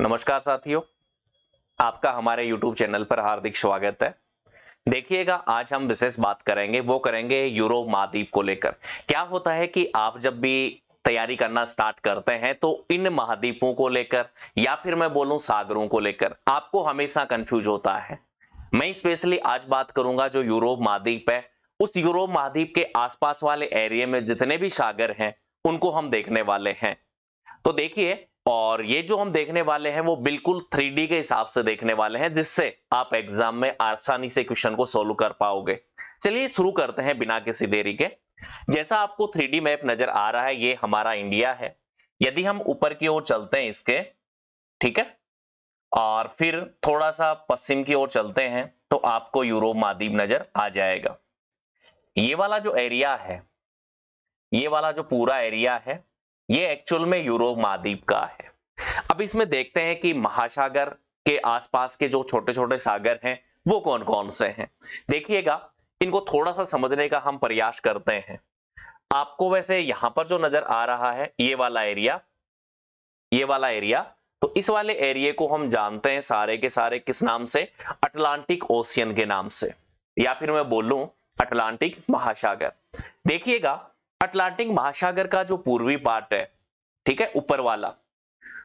नमस्कार साथियों आपका हमारे YouTube चैनल पर हार्दिक स्वागत है देखिएगा आज हम विशेष बात करेंगे वो करेंगे यूरो महाद्वीप को लेकर क्या होता है कि आप जब भी तैयारी करना स्टार्ट करते हैं तो इन महाद्वीपों को लेकर या फिर मैं बोलूं सागरों को लेकर आपको हमेशा कंफ्यूज होता है मैं स्पेशली आज बात करूंगा जो यूरोप महाद्वीप है उस यूरोप महाद्वीप के आसपास वाले एरिया में जितने भी सागर हैं उनको हम देखने वाले हैं तो देखिए और ये जो हम देखने वाले हैं वो बिल्कुल थ्री के हिसाब से देखने वाले हैं जिससे आप एग्जाम में आसानी से क्वेश्चन को सोल्व कर पाओगे चलिए शुरू करते हैं बिना किसी देरी के जैसा आपको थ्री मैप नजर आ रहा है ये हमारा इंडिया है यदि हम ऊपर की ओर चलते हैं इसके ठीक है और फिर थोड़ा सा पश्चिम की ओर चलते हैं तो आपको यूरोप महाद्वीप नजर आ जाएगा ये वाला जो एरिया है ये वाला जो पूरा एरिया है ये एक्चुअल में यूरोप महाद्वीप का है अब इसमें देखते हैं कि महासागर के आसपास के जो छोटे छोटे सागर हैं वो कौन कौन से हैं देखिएगा इनको थोड़ा सा समझने का हम प्रयास करते हैं आपको वैसे यहां पर जो नजर आ रहा है ये वाला एरिया ये वाला एरिया तो इस वाले एरिया को हम जानते हैं सारे के सारे किस नाम से अटलांटिक ओशियन के नाम से या फिर मैं बोलूं अटलांटिक महासागर देखिएगा अटलांटिक महासागर का जो पूर्वी पार्ट है ठीक है ऊपर वाला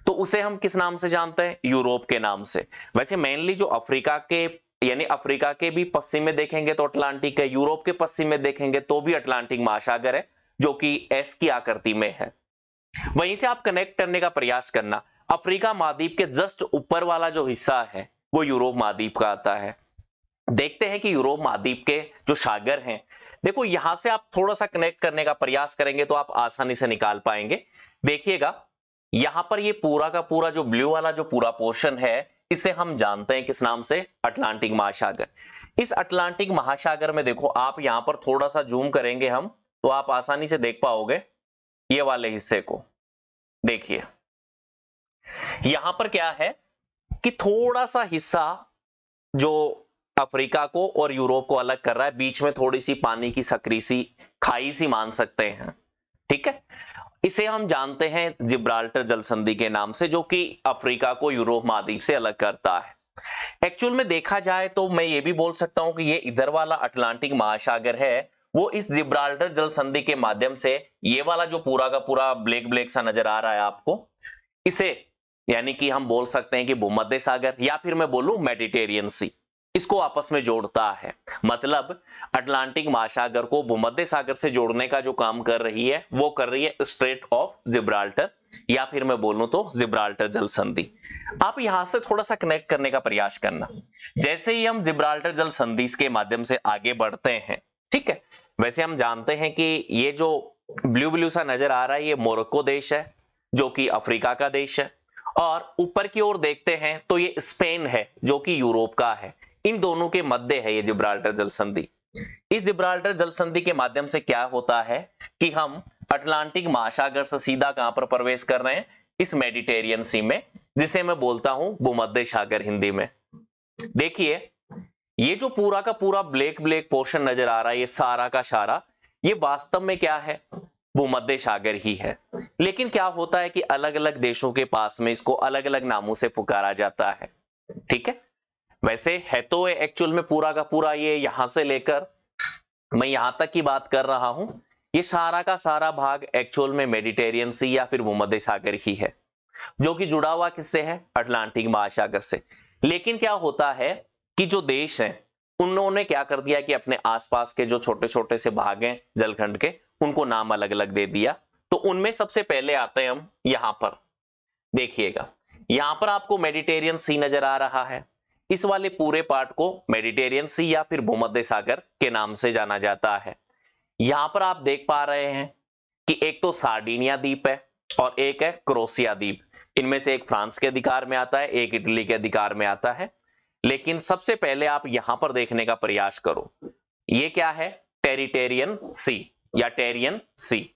तो उसे हम किस नाम से जानते हैं यूरोप के नाम से वैसे मेनली जो अफ्रीका के यानी अफ्रीका के भी पश्चिम में देखेंगे तो अटलांटिक है यूरोप के पश्चिम में देखेंगे तो भी अटलांटिक महासागर है जो कि एस की आकृति में है वहीं से आप कनेक्ट करने का प्रयास करना अफ्रीका महाद्वीप के जस्ट ऊपर वाला जो हिस्सा है वो यूरोप महाद्वीप का आता है देखते हैं कि यूरोप महाद्वीप के जो सागर हैं देखो यहां से आप थोड़ा सा कनेक्ट करने का प्रयास करेंगे तो आप आसानी से निकाल पाएंगे देखिएगा यहां पर ये पूरा का पूरा जो ब्लू वाला जो पूरा पोर्शन है इसे हम जानते हैं किस नाम से अटलांटिक महासागर इस अटलांटिक महासागर में देखो आप यहां पर थोड़ा सा जूम करेंगे हम तो आप आसानी से देख पाओगे ये वाले हिस्से को देखिए यहां पर क्या है कि थोड़ा सा हिस्सा जो अफ्रीका को और यूरोप को अलग कर रहा है बीच में थोड़ी सी पानी की सक्री सी खाई सी मान सकते हैं ठीक है इसे हम जानते हैं जिब्राल्टर जल संधि के नाम से जो कि अफ्रीका को यूरोप महाद्वीप से अलग करता है एक्चुअल में देखा जाए तो मैं ये भी बोल सकता हूं कि ये इधर वाला अटलांटिक महासागर है वो इस जिब्राल्टर जल संधि के माध्यम से ये वाला जो पूरा का पूरा ब्लैक ब्लैक सा नजर आ रहा है आपको इसे यानी कि हम बोल सकते हैं कि भूमध्य सागर या फिर मैं बोलू मेडिटेरियन सी इसको आपस में जोड़ता है मतलब अटलांटिक महासागर को भूमध्य सागर से जोड़ने का जो काम कर रही है वो कर रही है स्ट्रेट ऑफ जिब्राल्टर या फिर मैं बोलूं तो जिब्राल्टर जल संधि आप यहां से थोड़ा सा कनेक्ट करने का प्रयास करना जैसे ही हम जिब्राल्टर जल संधि के माध्यम से आगे बढ़ते हैं ठीक है वैसे हम जानते हैं कि ये जो ब्लू ब्लू सा नजर आ रहा है ये मोरक्को देश है जो कि अफ्रीका का देश है और ऊपर की ओर देखते हैं तो ये स्पेन है जो कि यूरोप का है इन दोनों के मध्य है ये जिब्राल्टर जल संधि इस जिब्राल्टर जल संधि के माध्यम से क्या होता है कि हम अटलांटिक महासागर से सीधा कहां पर प्रवेश कर रहे हैं इस मेडिटेरियन सी में जिसे मैं बोलता हूं भूमध्य सागर हिंदी में देखिए ये जो पूरा का पूरा ब्लैक ब्लैक पोर्शन नजर आ रहा है ये सारा का सारा ये वास्तव में क्या है भूमध्य सागर ही है लेकिन क्या होता है कि अलग अलग देशों के पास में इसको अलग अलग नामों से पुकारा जाता है ठीक है वैसे है तो एक्चुअल में पूरा का पूरा ये यहां से लेकर मैं यहां तक की बात कर रहा हूं ये सारा का सारा भाग एक्चुअल में मेडिटेरियन सी या फिर भूमध्य सागर ही है जो कि जुड़ा हुआ किससे है अटलांटिक महासागर से लेकिन क्या होता है कि जो देश है उन्होंने क्या कर दिया कि अपने आसपास के जो छोटे छोटे से भाग हैं जलखंड के उनको नाम अलग अलग दे दिया तो उनमें सबसे पहले आते हैं हम यहां पर देखिएगा यहां पर आपको मेडिटेरियन सी नजर आ रहा है इस वाले पूरे पार्ट को मेडिटेरियन सी या फिर भूमध्य सागर के नाम से जाना जाता है यहां पर आप देख पा रहे हैं कि एक तो सार्डिनिया द्वीप है और एक है क्रोसिया द्वीप इनमें से एक फ्रांस के अधिकार में आता है एक इटली के अधिकार में आता है लेकिन सबसे पहले आप यहां पर देखने का प्रयास करो ये क्या है टेरिटेरियन सी या टेरियन सी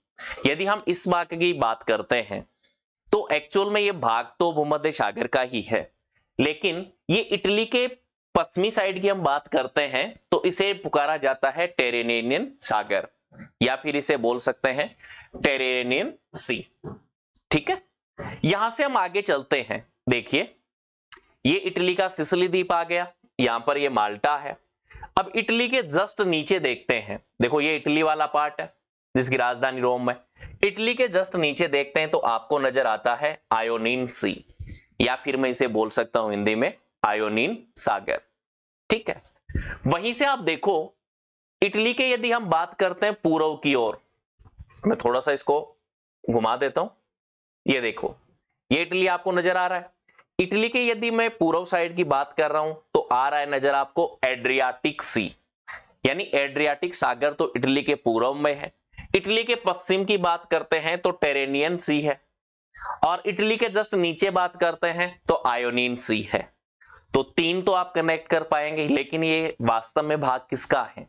यदि हम इस भाग की बात करते हैं तो एक्चुअल में ये भाग तो भूमध्य सागर का ही है लेकिन ये इटली के पश्चिमी साइड की हम बात करते हैं तो इसे पुकारा जाता है टेरेनियन सागर या फिर इसे बोल सकते हैं टेरेनियन सी ठीक है यहां से हम आगे चलते हैं देखिए ये इटली का सिसली द्वीप आ गया यहां पर ये माल्टा है अब इटली के जस्ट नीचे देखते हैं देखो ये इटली वाला पार्ट है जिसकी राजधानी रोम है इटली के जस्ट नीचे देखते हैं तो आपको नजर आता है आयोनिन सी या फिर मैं इसे बोल सकता हूं हिंदी में आयोनिन सागर ठीक है वहीं से आप देखो इटली के यदि हम बात करते हैं पूर्व की ओर मैं थोड़ा सा इसको घुमा देता हूं ये देखो ये इटली आपको नजर आ रहा है इटली के यदि मैं पूर्व साइड की बात कर रहा हूं तो आ रहा है नजर आपको एड्रियाटिक सी यानी एड्रियाटिक सागर तो इटली के पूर्व में है इटली के पश्चिम की बात करते हैं तो टेरेनियन सी है और इटली के जस्ट नीचे बात करते हैं तो आयोनिन सी है तो तीन तो आप कनेक्ट कर पाएंगे लेकिन ये वास्तव में भाग किसका है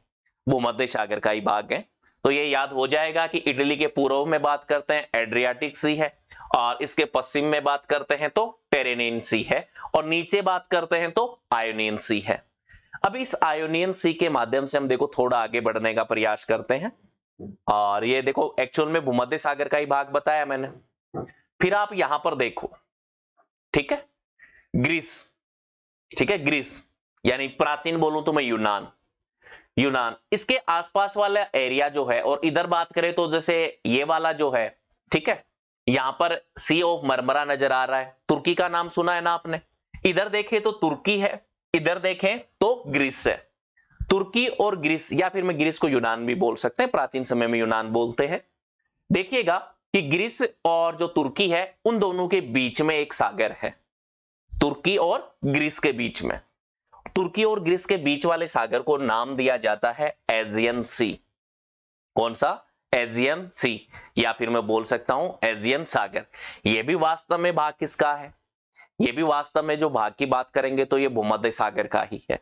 मध्य सागर का ही भाग है तो ये याद हो जाएगा कि इटली के पूर्व में बात करते हैं एड्रियाटिक सी है और इसके पश्चिम में बात करते हैं तो टेरेनियन सी है और नीचे बात करते हैं तो आयोनियन सी है अब इस आयोनियन सी के माध्यम से हम देखो थोड़ा आगे बढ़ने का प्रयास करते हैं और ये देखो एक्चुअल में भूमध्य सागर का ही भाग बताया मैंने फिर आप यहां पर देखो ठीक है ग्रीस ठीक है ग्रीस यानी प्राचीन बोलूं तो मैं यूनान यूनान इसके आसपास वाला एरिया जो है और इधर बात करें तो जैसे ये वाला जो है ठीक है यहां पर सी ऑफ मरमरा नजर आ रहा है तुर्की का नाम सुना है ना आपने इधर देखें तो तुर्की है इधर देखें तो ग्रीस है तुर्की और ग्रीस या फिर मैं ग्रीस को यूनान भी बोल सकते हैं प्राचीन समय में यूनान बोलते हैं देखिएगा कि ग्रीस और जो तुर्की है उन दोनों के बीच में एक सागर है तुर्की और ग्रीस के बीच में तुर्की और ग्रीस के बीच वाले सागर को नाम दिया जाता है एजियन सी कौन सा एजियन सी या फिर मैं बोल सकता हूं एजियन सागर यह भी वास्तव में भाग किसका है ये भी वास्तव में जो भाग की बात करेंगे तो ये भूमध्य सागर का ही है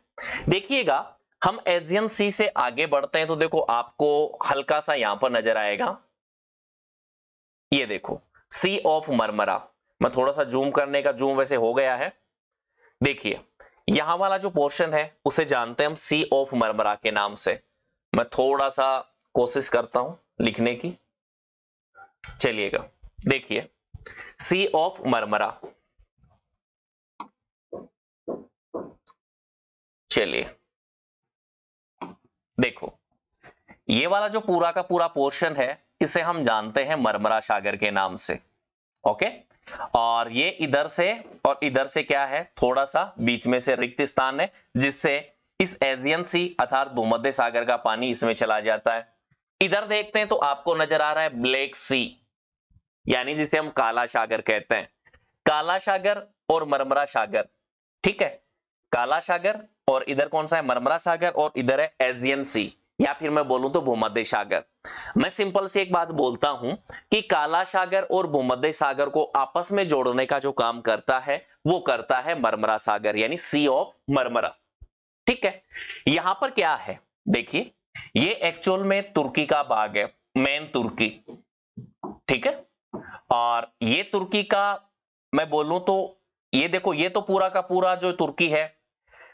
देखिएगा हम एजियन सी से आगे बढ़ते हैं तो देखो आपको हल्का सा यहां पर नजर आएगा ये देखो सी ऑफ मरमरा मैं थोड़ा सा जूम करने का जूम वैसे हो गया है देखिए यहां वाला जो पोर्शन है उसे जानते हैं हम सी ऑफ मरमरा के नाम से मैं थोड़ा सा कोशिश करता हूं लिखने की चलिएगा देखिए सी ऑफ मरमरा चलिए देखो ये वाला जो पूरा का पूरा पोर्शन है इसे हम जानते हैं मरमरा सागर के नाम से ओके और ये इधर से और इधर से क्या है थोड़ा सा बीच में से रिक्त स्थान है जिससे इस एजियन सी अर्थात भूमध्य सागर का पानी इसमें चला जाता है इधर देखते हैं तो आपको नजर आ रहा है ब्लैक सी यानी जिसे हम काला सागर कहते हैं काला सागर और मरमरा सागर ठीक है काला सागर और इधर कौन सा है मरमरा सागर और इधर है एजियन सी या फिर मैं बोलूं तो भूमध्य सागर मैं सिंपल से एक बात बोलता हूं कि काला सागर और भूमध्य सागर को आपस में जोड़ने का जो काम करता है वो करता है मरमरा सागर यानी सी ऑफ मरमरा ठीक है यहां पर क्या है देखिए ये एक्चुअल में तुर्की का भाग है मेन तुर्की ठीक है और ये तुर्की का मैं बोलूं तो ये देखो ये तो पूरा का पूरा जो तुर्की है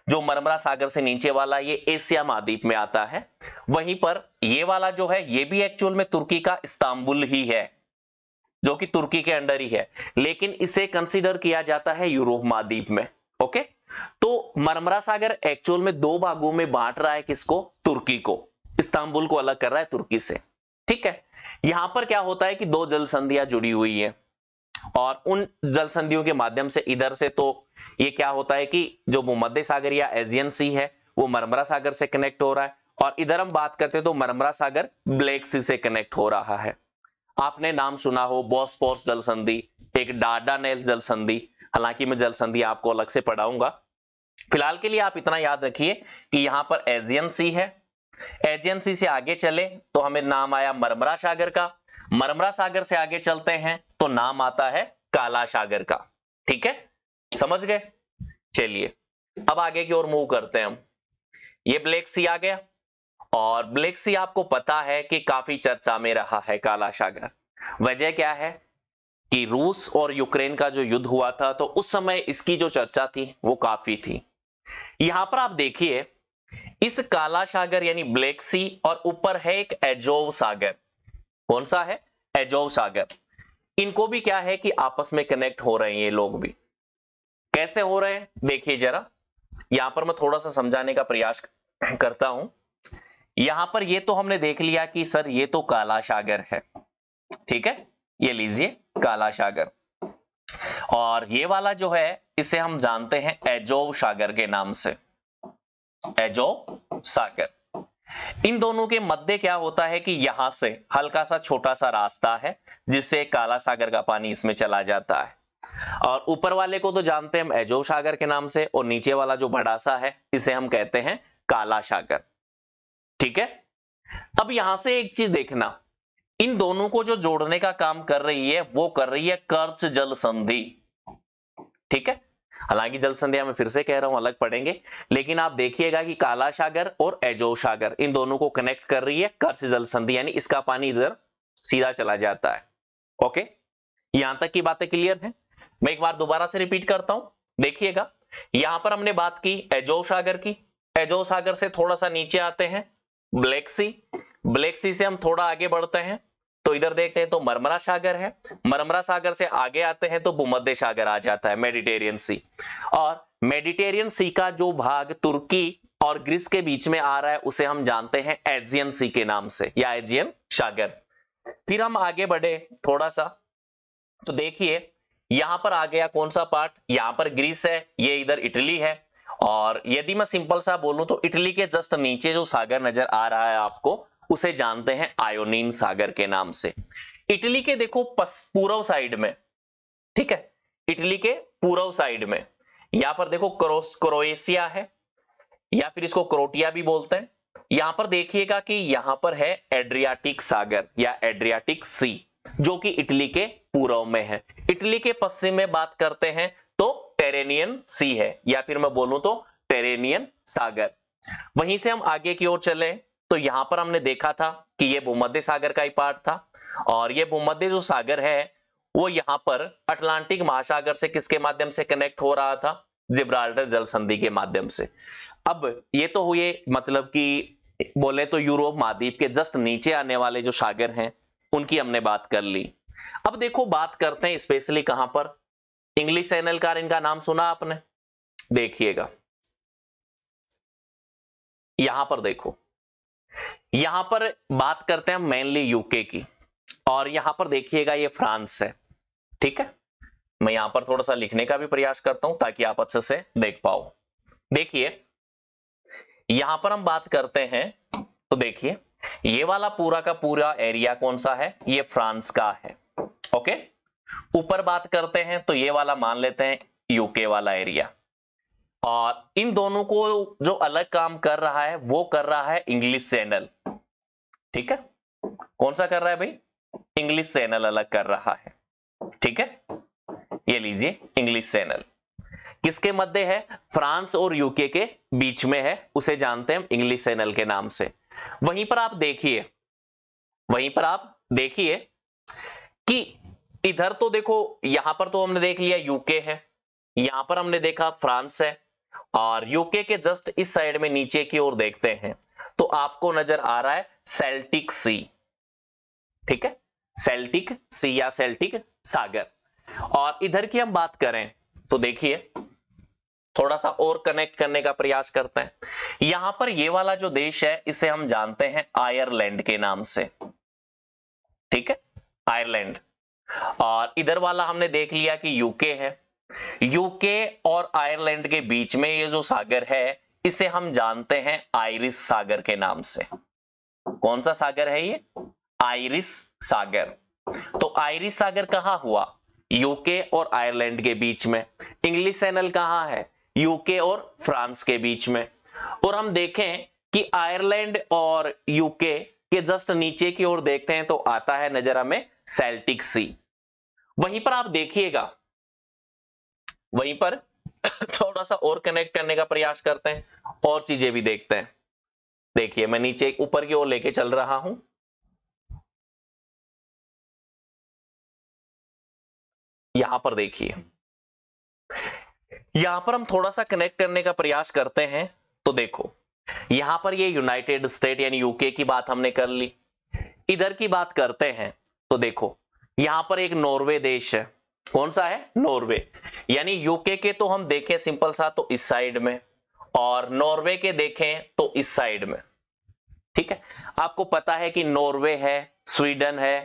जो मरमरा सागर से नीचे वाला ये एशिया महाद्वीप में आता है वहीं पर ये वाला जो है ये भी एक्चुअल में तुर्की का इस्तांबुल ही है जो कि तुर्की के अंडर ही है लेकिन इसे कंसिडर किया जाता है यूरोप महाद्वीप में ओके तो मरमरा सागर एक्चुअल में दो भागों में बांट रहा है किसको तुर्की को इस्तांबुल को अलग कर रहा है तुर्की से ठीक है यहां पर क्या होता है कि दो जल संधियां जुड़ी हुई है और उन जल संधियों के माध्यम से इधर से तो ये क्या होता है कि जो मध्य सागर या एजियन सी है वो मरमरा सागर से कनेक्ट हो रहा है और इधर हम बात करते हैं तो मरमरा सागर ब्लैक सी से कनेक्ट हो रहा है आपने नाम सुना हो बॉस्पोर्स जल संधि एक डाडानेल जल संधि हालांकि मैं जल संधि आपको अलग से पढ़ाऊंगा फिलहाल के लिए आप इतना याद रखिए कि यहां पर एजियन सी है एजियन सी से आगे चले तो हमें नाम आया मरमरा सागर का मरमरा सागर से आगे चलते हैं तो नाम आता है काला सागर का ठीक है समझ गए चलिए अब आगे की ओर मूव करते हैं हम ये ब्लैक सी आ गया और ब्लैक सी आपको पता है कि काफी चर्चा में रहा है काला सागर वजह क्या है कि रूस और यूक्रेन का जो युद्ध हुआ था तो उस समय इसकी जो चर्चा थी वो काफी थी यहां पर आप देखिए इस काला सागर यानी ब्लैक सी और ऊपर है एक एजोव सागर कौन सा है एजोव सागर इनको भी क्या है कि आपस में कनेक्ट हो रहे हैं ये लोग भी कैसे हो रहे हैं देखिए जरा यहां पर मैं थोड़ा सा समझाने का प्रयास करता हूं यहां पर ये तो हमने देख लिया कि सर ये तो काला सागर है ठीक है ये लीजिए काला सागर और ये वाला जो है इसे हम जानते हैं एजोव सागर के नाम से एजोव सागर इन दोनों के मध्य क्या होता है कि यहां से हल्का सा छोटा सा रास्ता है जिससे काला सागर का पानी इसमें चला जाता है और ऊपर वाले को तो जानते हैं हम एजो सागर के नाम से और नीचे वाला जो बड़ा सा है इसे हम कहते हैं काला सागर ठीक है अब यहां से एक चीज देखना इन दोनों को जो जोड़ने का काम कर रही है वो कर रही है कर्च जल संधि ठीक है हालांकि जल संध्या में फिर से कह रहा हूं अलग पढ़ेंगे लेकिन आप देखिएगा कि काला सागर और एजो सागर इन दोनों को कनेक्ट कर रही है कर्ष जल संधि यानी इसका पानी इधर सीधा चला जाता है ओके यहां तक की बातें क्लियर है मैं एक बार दोबारा से रिपीट करता हूं देखिएगा यहां पर हमने बात की एजो सागर की एजो सागर से थोड़ा सा नीचे आते हैं ब्लैक सी ब्लैक सी से हम थोड़ा आगे बढ़ते हैं तो इधर देखते हैं तो मरमरा सागर है मरमरा सागर से आगे आते हैं तो भूमध्य सागर आ जाता है मेडिटेरियन सी और मेडिटेरियन सी का जो भाग तुर्की और ग्रीस के बीच में आ रहा है उसे हम जानते हैं एजियन सी के नाम से या एजियन सागर फिर हम आगे बढ़े थोड़ा सा तो देखिए यहां पर आ गया कौन सा पार्ट यहां पर ग्रीस है ये इधर इटली है और यदि मैं सिंपल सा बोलूं तो इटली के जस्ट नीचे जो सागर नजर आ रहा है आपको उसे जानते हैं आयोनीन सागर के नाम से इटली के देखो पूर्व साइड में ठीक है इटली के पूर्व साइड में यहां पर देखो क्रोएशिया है या फिर इसको क्रोटिया भी बोलते हैं यहां पर देखिएगा कि यहां पर है एड्रियाटिक सागर या एड्रियाटिक सी जो कि इटली के पूर्व में है इटली के पश्चिम में बात करते हैं तो टेरेनियन सी है या फिर मैं बोलूं तो टेरेनियन सागर वहीं से हम आगे की ओर चले तो यहां पर हमने देखा था कि ये भूमध्य सागर का ही पार्ट था और ये भूमध्य जो सागर है वो यहां पर अटलांटिक महासागर से किसके माध्यम से कनेक्ट हो रहा था जिब्राल्टर जल संधि के माध्यम से अब ये तो हुए मतलब कि बोले तो यूरोप महाद्वीप के जस्ट नीचे आने वाले जो सागर हैं उनकी हमने बात कर ली अब देखो बात करते हैं स्पेशली कहां पर इंग्लिश चैनल का इनका नाम सुना आपने देखिएगा यहां पर देखो यहां पर बात करते हैं मेनली यूके की और यहां पर देखिएगा ये फ्रांस है ठीक है मैं यहां पर थोड़ा सा लिखने का भी प्रयास करता हूं ताकि आप अच्छे से देख पाओ देखिए यहां पर हम बात करते हैं तो देखिए ये वाला पूरा का पूरा एरिया कौन सा है ये फ्रांस का है ओके ऊपर बात करते हैं तो ये वाला मान लेते हैं यूके वाला एरिया और इन दोनों को जो अलग काम कर रहा है वो कर रहा है इंग्लिश चैनल ठीक है कौन सा कर रहा है भाई इंग्लिश चैनल अलग कर रहा है ठीक है ये लीजिए इंग्लिश चैनल किसके मध्य है फ्रांस और यूके के बीच में है उसे जानते हैं इंग्लिश चैनल के नाम से वहीं पर आप देखिए वहीं पर आप देखिए कि इधर तो देखो यहां पर तो हमने देख लिया यूके है यहां पर हमने देखा फ्रांस है और यूके के जस्ट इस साइड में नीचे की ओर देखते हैं तो आपको नजर आ रहा है सेल्टिक सी ठीक है सेल्टिक सी या सेल्टिक सागर और इधर की हम बात करें तो देखिए थोड़ा सा और कनेक्ट करने का प्रयास करते हैं यहां पर ये वाला जो देश है इसे हम जानते हैं आयरलैंड के नाम से ठीक है आयरलैंड और इधर वाला हमने देख लिया कि यूके है यूके और आयरलैंड के बीच में ये जो सागर है इसे हम जानते हैं आयरिस सागर के नाम से कौन सा सागर है ये आयरिस सागर तो आयरिस सागर कहां हुआ यूके और आयरलैंड के बीच में इंग्लिश चैनल कहां है यूके और फ्रांस के बीच में और हम देखें कि आयरलैंड और यूके के जस्ट नीचे की ओर देखते हैं तो आता है नजर हमें सेल्टिक सी वहीं पर आप देखिएगा वहीं पर थोड़ा सा और कनेक्ट करने का प्रयास करते हैं और चीजें भी देखते हैं देखिए मैं नीचे ऊपर की ओर लेके चल रहा हूं यहां पर देखिए यहां पर हम थोड़ा सा कनेक्ट करने का प्रयास करते हैं तो देखो यहां पर ये यूनाइटेड स्टेट यानी यूके की बात हमने कर ली इधर की बात करते हैं तो देखो यहां पर एक नॉर्वे देश है कौन सा है नॉर्वे यानी यूके के तो हम देखें सिंपल सा तो इस साइड में और नॉर्वे के देखें तो इस साइड में ठीक है आपको पता है कि नॉर्वे है स्वीडन है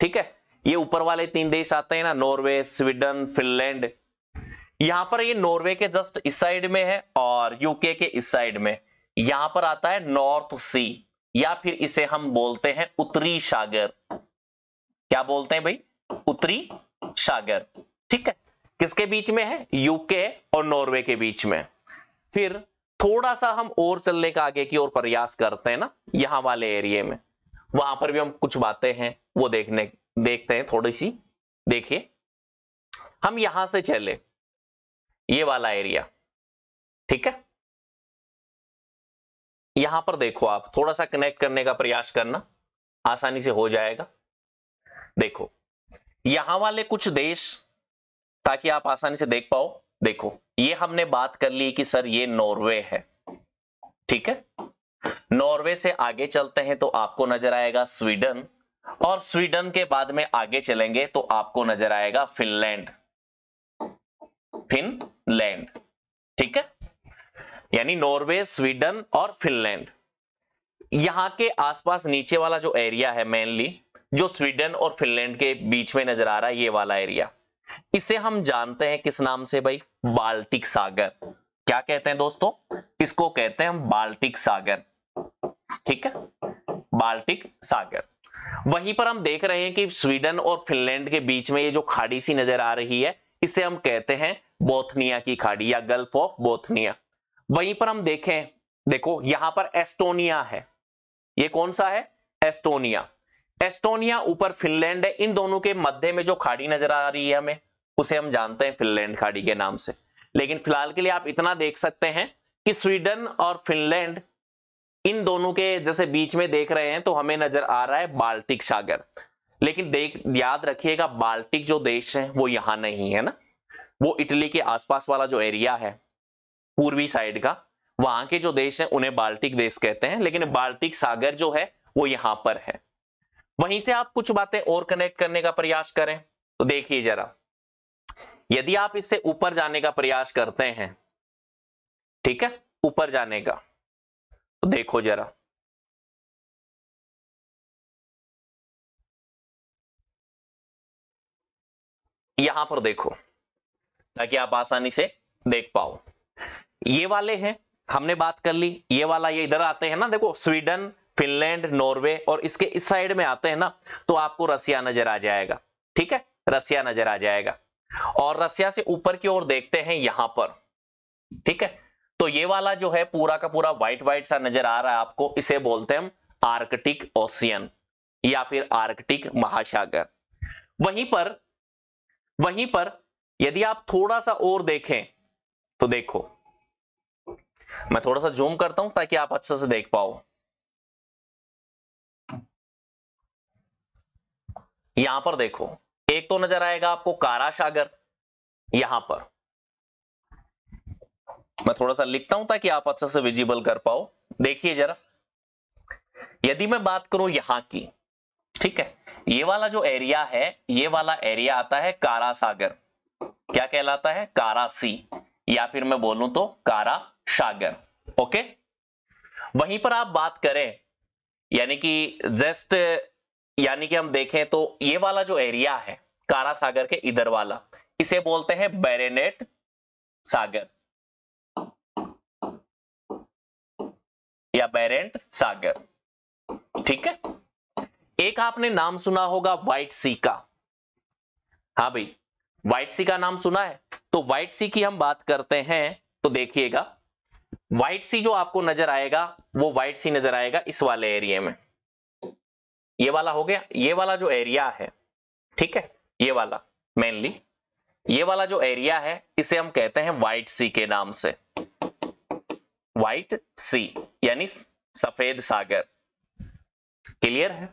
ठीक है ये ऊपर वाले तीन देश आते हैं ना नॉर्वे स्वीडन फिनलैंड यहां पर ये नॉर्वे के जस्ट इस साइड में है और यूके के इस साइड में यहां पर आता है नॉर्थ सी या फिर इसे हम बोलते हैं उत्तरी सागर क्या बोलते हैं भाई उत्तरी सागर ठीक है किसके बीच में है यूके और नॉर्वे के बीच में फिर थोड़ा सा हम और चलने का आगे की ओर प्रयास करते हैं ना यहां वाले एरिया में वहां पर भी हम कुछ बातें हैं वो देखने देखते हैं थोड़ी सी देखिए हम यहां से चले ये वाला एरिया ठीक है यहां पर देखो आप थोड़ा सा कनेक्ट करने का प्रयास करना आसानी से हो जाएगा देखो यहां वाले कुछ देश ताकि आप आसानी से देख पाओ देखो ये हमने बात कर ली कि सर ये नॉर्वे है ठीक है नॉर्वे से आगे चलते हैं तो आपको नजर आएगा स्वीडन और स्वीडन के बाद में आगे चलेंगे तो आपको नजर आएगा फिनलैंड फिनलैंड ठीक है यानी नॉर्वे स्वीडन और फिनलैंड यहां के आसपास नीचे वाला जो एरिया है मेनली जो स्वीडन और फिनलैंड के बीच में नजर आ रहा है ये वाला एरिया इसे हम जानते हैं किस नाम से भाई बाल्टिक सागर क्या कहते हैं दोस्तों इसको कहते हैं हम बाल्टिक सागर ठीक है बाल्टिक सागर वहीं पर हम देख रहे हैं कि स्वीडन और फिनलैंड के बीच में ये जो खाड़ी सी नजर आ रही है इसे हम कहते हैं बोथनिया की खाड़ी या गल्फ ऑफ बोथनिया वहीं पर हम देखें देखो यहां पर एस्टोनिया है ये कौन सा है एस्टोनिया एस्टोनिया ऊपर फिनलैंड है इन दोनों के मध्य में जो खाड़ी नजर आ रही है हमें उसे हम जानते हैं फिनलैंड खाड़ी के नाम से लेकिन फिलहाल के लिए आप इतना देख सकते हैं कि स्वीडन और फिनलैंड इन दोनों के जैसे बीच में देख रहे हैं तो हमें नजर आ रहा है बाल्टिक सागर लेकिन देख याद रखिएगा बाल्टिक जो देश है वो यहां नहीं है ना वो इटली के आसपास वाला जो एरिया है पूर्वी साइड का वहां के जो देश है उन्हें बाल्टिक देश कहते हैं लेकिन बाल्टिक सागर जो है वो यहां पर है वहीं से आप कुछ बातें और कनेक्ट करने का प्रयास करें तो देखिए जरा यदि आप इससे ऊपर जाने का प्रयास करते हैं ठीक है ऊपर जाने का तो देखो जरा यहां पर देखो ताकि आप आसानी से देख पाओ ये वाले हैं हमने बात कर ली ये वाला ये इधर आते हैं ना देखो स्वीडन फिनलैंड नॉर्वे और इसके इस साइड में आते हैं ना तो आपको रसिया नजर आ जाएगा ठीक है रसिया नजर आ जाएगा और रसिया से ऊपर की ओर देखते हैं यहां पर ठीक है तो ये वाला जो है पूरा का पूरा व्हाइट व्हाइट सा नजर आ रहा है आपको इसे बोलते हैं हम आर्कटिक ओशियन या फिर आर्कटिक महासागर वहीं पर वहीं पर यदि आप थोड़ा सा और देखें तो देखो मैं थोड़ा सा जूम करता हूं ताकि आप अच्छे से देख पाओ यहां पर देखो एक तो नजर आएगा आपको कारा सागर यहां पर मैं थोड़ा सा लिखता हूं ताकि आप अच्छा से विजिबल कर पाओ देखिए जरा यदि मैं बात करूं यहां की ठीक है ये वाला जो एरिया है ये वाला एरिया आता है कारा सागर क्या कहलाता है कारा सी या फिर मैं बोलूं तो कारा सागर ओके वहीं पर आप बात करें यानी कि जस्ट यानी कि हम देखें तो ये वाला जो एरिया है कारा सागर के इधर वाला इसे बोलते हैं बैरेनेट सागर या बैरेंट सागर ठीक है एक आपने नाम सुना होगा व्हाइट सी का हाँ भाई व्हाइट सी का नाम सुना है तो व्हाइट सी की हम बात करते हैं तो देखिएगा व्हाइट सी जो आपको नजर आएगा वो व्हाइट सी नजर आएगा इस वाले एरिया में ये वाला हो गया ये वाला जो एरिया है ठीक है ये वाला मेनली ये वाला जो एरिया है इसे हम कहते हैं व्हाइट सी के नाम से व्हाइट सी यानी सफेद सागर क्लियर है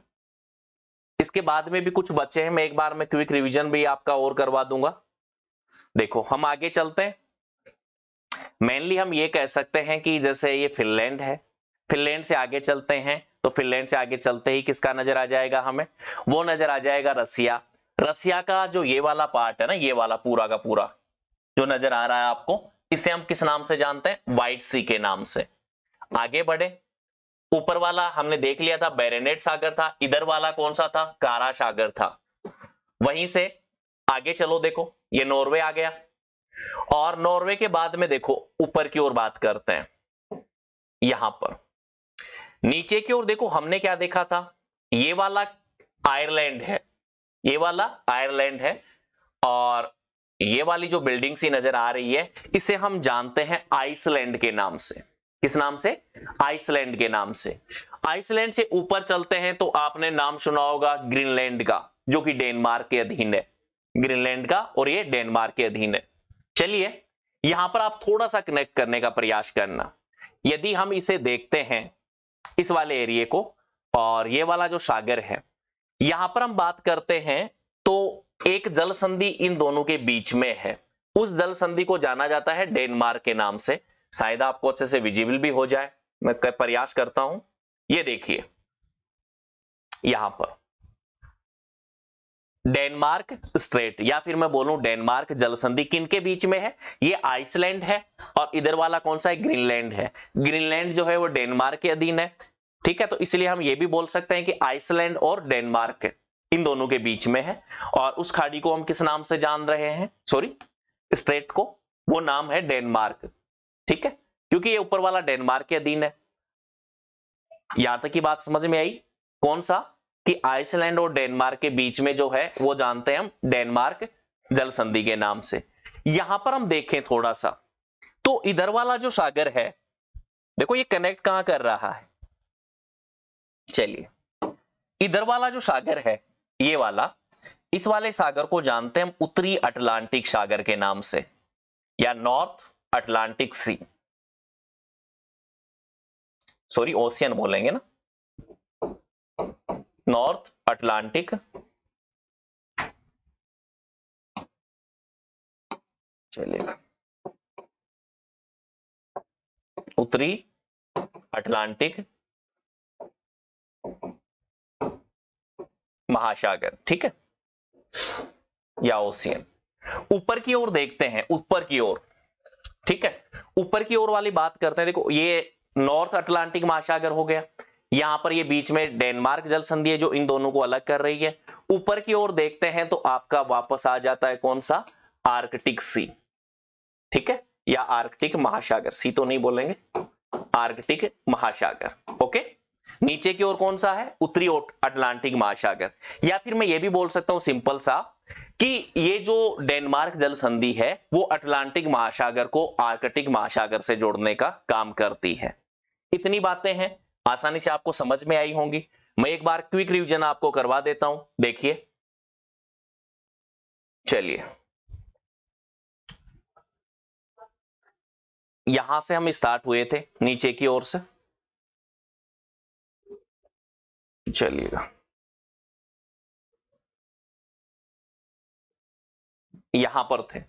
इसके बाद में भी कुछ बच्चे हैं मैं एक बार में क्विक रिवीजन भी आपका और करवा दूंगा देखो हम आगे चलते हैं मेनली हम ये कह सकते हैं कि जैसे ये फिनलैंड है फिनलैंड से आगे चलते हैं तो फिनलैंड से आगे चलते ही किसका नजर आ जाएगा हमें वो नजर आ जाएगा रसिया रसिया का जो ये वाला पार्ट है ना ये वाला पूरा का पूरा जो नजर आ रहा है आपको इसे हम किस नाम से जानते हैं व्हाइट सी के नाम से आगे बढ़े ऊपर वाला हमने देख लिया था बैरेनेट सागर था इधर वाला कौन सा था कारा सागर था वहीं से आगे चलो देखो ये नॉर्वे आ गया और नॉर्वे के बाद में देखो ऊपर की ओर बात करते हैं यहां पर नीचे की ओर देखो हमने क्या देखा था ये वाला आयरलैंड है ये वाला आयरलैंड है और ये वाली जो बिल्डिंग सी नजर आ रही है इसे हम जानते हैं आइसलैंड के नाम से किस नाम से आइसलैंड के नाम से आइसलैंड से ऊपर चलते हैं तो आपने नाम सुना होगा ग्रीनलैंड का जो कि डेनमार्क के अधीन है ग्रीनलैंड का और ये डेनमार्क के अधीन है चलिए यहां पर आप थोड़ा सा कनेक्ट करने का प्रयास करना यदि हम इसे देखते हैं इस वाले एरिए को और ये वाला जो सागर है यहां पर हम बात करते हैं तो एक जल संधि इन दोनों के बीच में है उस जल संधि को जाना जाता है डेनमार्क के नाम से शायद आपको अच्छे से विजिबल भी हो जाए मैं प्रयास करता हूं ये देखिए यहां पर डेनमार्क स्ट्रेट या फिर मैं बोलूं डेनमार्क जलसंधि किनके बीच में है ये आइसलैंड है और इधर वाला कौन सा है ग्रीनलैंड है ग्रीनलैंड जो है वो डेनमार्क के अधीन है ठीक है तो इसलिए हम ये भी बोल सकते हैं कि आइसलैंड और डेनमार्क इन दोनों के बीच में है और उस खाड़ी को हम किस नाम से जान रहे हैं सॉरी स्ट्रेट को वो नाम है डेनमार्क ठीक है क्योंकि ये ऊपर वाला डेनमार्क के अधीन है यहां तक की बात समझ में आई कौन सा कि आइसलैंड और डेनमार्क के बीच में जो है वो जानते हैं हम डेनमार्क जल संधि के नाम से यहां पर हम देखें थोड़ा सा तो इधर वाला जो सागर है देखो ये कनेक्ट कहां कर रहा है चलिए इधर वाला जो सागर है ये वाला इस वाले सागर को जानते हैं हम उत्तरी अटलांटिक सागर के नाम से या North Atlantic sea sorry ocean बोलेंगे ना नॉर्थ अटलांटिक चलेगा उत्तरी अटलांटिक महासागर ठीक है या ओशियन ऊपर की ओर देखते हैं ऊपर की ओर ठीक है ऊपर की ओर वाली बात करते हैं देखो ये नॉर्थ अटलांटिक महासागर हो गया यहां पर ये बीच में डेनमार्क जल संधि है जो इन दोनों को अलग कर रही है ऊपर की ओर देखते हैं तो आपका वापस आ जाता है कौन सा आर्कटिक सी ठीक है या आर्कटिक महासागर सी तो नहीं बोलेंगे आर्कटिक महासागर ओके नीचे की ओर कौन सा है उत्तरी अटलांटिक महासागर या फिर मैं ये भी बोल सकता हूं सिंपल सा कि ये जो डेनमार्क जल संधि है वो अटलांटिक महासागर को आर्कटिक महासागर से जोड़ने का काम करती है इतनी बातें हैं आसानी से आपको समझ में आई होंगी मैं एक बार क्विक रिवीजन आपको करवा देता हूं देखिए चलिए यहां से हम स्टार्ट हुए थे नीचे की ओर से चलिएगा यहां पर थे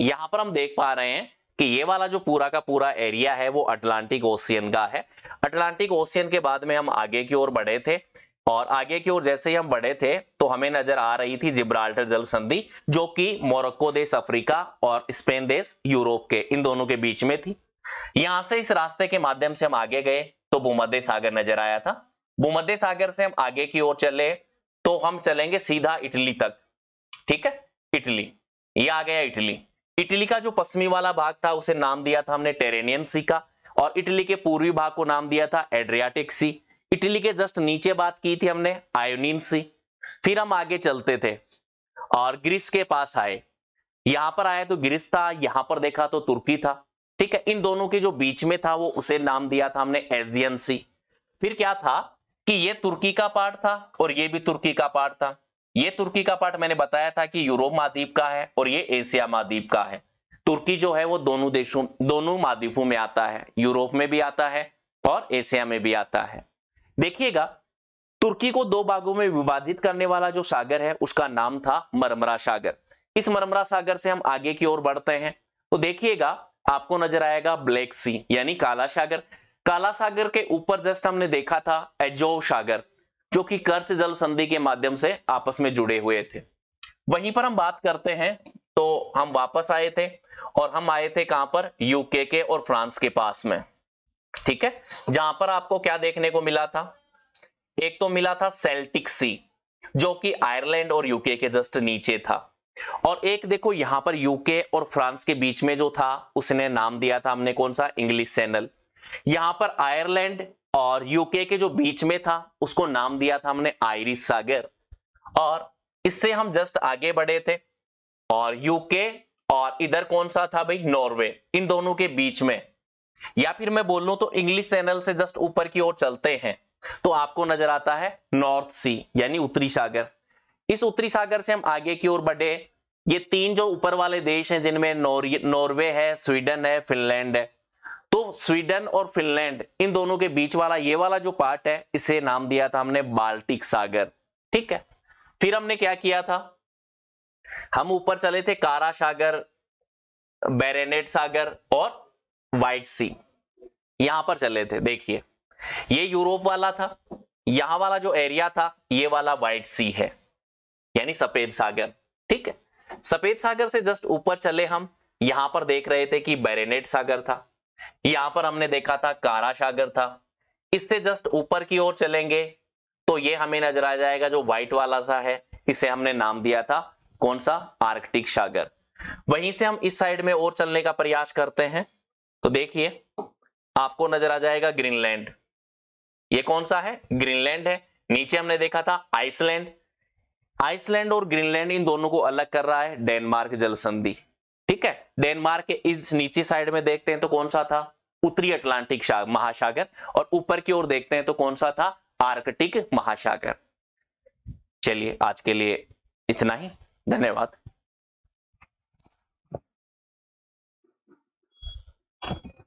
यहां पर हम देख पा रहे हैं कि ये वाला जो पूरा का पूरा एरिया है वो अटलांटिक ओशियन का है अटलांटिक ओशियन के बाद में हम आगे की ओर बढ़े थे और आगे की ओर जैसे ही हम बढ़े थे तो हमें नजर आ रही थी जिब्राल्टर जल संधि जो कि मोरक्को देश अफ्रीका और स्पेन देश यूरोप के इन दोनों के बीच में थी यहां से इस रास्ते के माध्यम से हम आगे गए तो भूमध्य सागर नजर आया था भूमध्य सागर से हम आगे की ओर चले तो हम चलेंगे सीधा इटली तक ठीक है इटली ये आ गया इटली इटली का जो पश्चिमी वाला भाग था उसे नाम दिया था हमने टेरेनियन सी का और इटली के पूर्वी भाग को नाम दिया था एड्रियाटिक सी इटली के जस्ट नीचे बात की थी हमने आयोनिन सी फिर हम आगे चलते थे और ग्रीस के पास आए यहां पर आया तो ग्रीस था यहां पर देखा तो तुर्की था ठीक है इन दोनों के जो बीच में था वो उसे नाम दिया था हमने एजियन सी फिर क्या था कि ये तुर्की का पार्ट था और ये भी तुर्की का पार्ट था ये तुर्की का पार्ट मैंने बताया था कि यूरोप महाद्वीप का है और ये एशिया महाद्वीप का है तुर्की जो है वो दोनों देशों दोनों महाद्वीपों में आता है यूरोप में भी आता है और एशिया में भी आता है देखिएगा तुर्की को दो भागों में विभाजित करने वाला जो सागर है उसका नाम था मरमरा सागर इस मरमरा सागर से हम आगे की ओर बढ़ते हैं तो देखिएगा आपको नजर आएगा ब्लैक सी यानी काला सागर काला सागर के ऊपर जस्ट हमने देखा था एजोव सागर जो कि कर्ज जल संधि के माध्यम से आपस में जुड़े हुए थे वहीं पर हम बात करते हैं तो हम वापस आए थे और हम आए थे कहां पर यूके के और फ्रांस के पास में ठीक है जहां पर आपको क्या देखने को मिला था एक तो मिला था सेल्टिक सी जो कि आयरलैंड और यूके के जस्ट नीचे था और एक देखो यहां पर यूके और फ्रांस के बीच में जो था उसने नाम दिया था हमने कौन सा इंग्लिश चैनल यहां पर आयरलैंड और यूके के जो बीच में था उसको नाम दिया था हमने आयरिस सागर और इससे हम जस्ट आगे बढ़े थे और यूके और इधर कौन सा था भाई नॉर्वे इन दोनों के बीच में या फिर मैं बोल लू तो इंग्लिश चैनल से जस्ट ऊपर की ओर चलते हैं तो आपको नजर आता है नॉर्थ सी यानी उत्तरी सागर इस उत्तरी सागर से हम आगे की ओर बढ़े ये तीन जो ऊपर वाले देश हैं जिनमें नॉर्वे है स्वीडन है फिनलैंड है तो स्वीडन और फिनलैंड इन दोनों के बीच वाला ये वाला जो पार्ट है इसे नाम दिया था हमने बाल्टिक सागर ठीक है फिर हमने क्या किया था हम ऊपर चले थे कारा सागर बैरेनेट सागर और वाइट सी यहां पर चले थे देखिए ये यूरोप वाला था यहां वाला जो एरिया था ये वाला वाइट सी है यानी सफेद सागर ठीक है सफेद सागर से जस्ट ऊपर चले हम यहां पर देख रहे थे कि बैरेनेट सागर था यहां पर हमने देखा था कारा सागर था इससे जस्ट ऊपर की ओर चलेंगे तो ये हमें नजर आ जाएगा जो व्हाइट वाला सा है इसे हमने नाम दिया था कौन सा आर्कटिक सागर वहीं से हम इस साइड में और चलने का प्रयास करते हैं तो देखिए आपको नजर आ जाएगा ग्रीनलैंड ये कौन सा है ग्रीनलैंड है नीचे हमने देखा था आइसलैंड आइसलैंड और ग्रीनलैंड इन दोनों को अलग कर रहा है डेनमार्क जलसंधि ठीक है डेनमार्क के इस नीचे साइड में देखते हैं तो कौन सा था उत्तरी अटलांटिक महासागर और ऊपर की ओर देखते हैं तो कौन सा था आर्कटिक महासागर चलिए आज के लिए इतना ही धन्यवाद